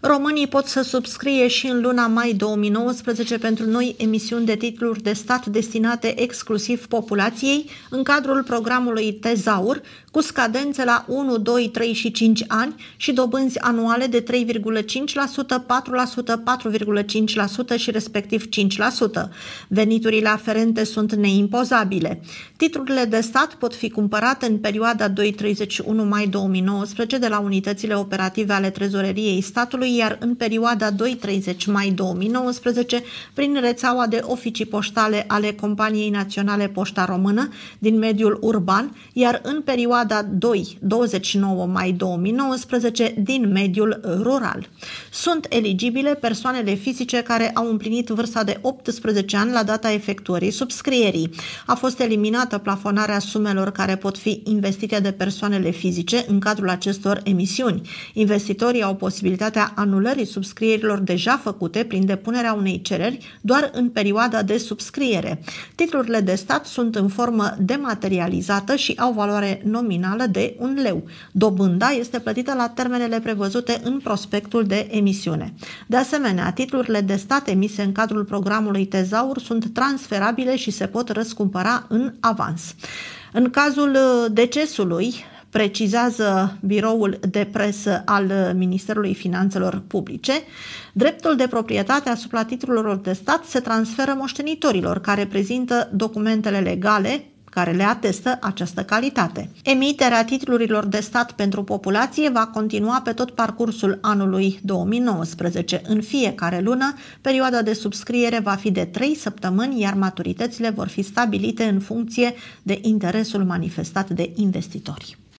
Românii pot să subscrie și în luna mai 2019 pentru noi emisiuni de titluri de stat destinate exclusiv populației în cadrul programului Tezaur, cu scadențe la 1, 2, 3 și 5 ani și dobânzi anuale de 3,5%, 4%, 4,5% și respectiv 5%. Veniturile aferente sunt neimpozabile. Titlurile de stat pot fi cumpărate în perioada 2-31 mai 2019 de la unitățile operative ale Trezoreriei statului anului, iar în perioada 2-30 mai 2019, prin rețeaua de oficii poștale ale Companiei Naționale Poșta Română din mediul urban, iar în perioada 2-29 mai 2019 din mediul rural. Sunt eligibile persoanele fizice care au împlinit vârsta de 18 ani la data efectuării subscrierii. A fost eliminată plafonarea sumelor care pot fi investite de persoanele fizice în cadrul acestor emisiuni. Investitorii au posibilitatea anulării subscrierilor deja făcute prin depunerea unei cereri doar în perioada de subscriere. Titlurile de stat sunt în formă dematerializată și au valoare nominală de 1 leu. Dobânda este plătită la termenele prevăzute în prospectul de emisiune. De asemenea, titlurile de stat emise în cadrul programului Tezaur sunt transferabile și se pot răscumpăra în avans. În cazul uh, decesului, precizează biroul de presă al Ministerului Finanțelor Publice, dreptul de proprietate asupra titlurilor de stat se transferă moștenitorilor care prezintă documentele legale care le atestă această calitate. Emiterea titlurilor de stat pentru populație va continua pe tot parcursul anului 2019. În fiecare lună, perioada de subscriere va fi de 3 săptămâni, iar maturitățile vor fi stabilite în funcție de interesul manifestat de investitori.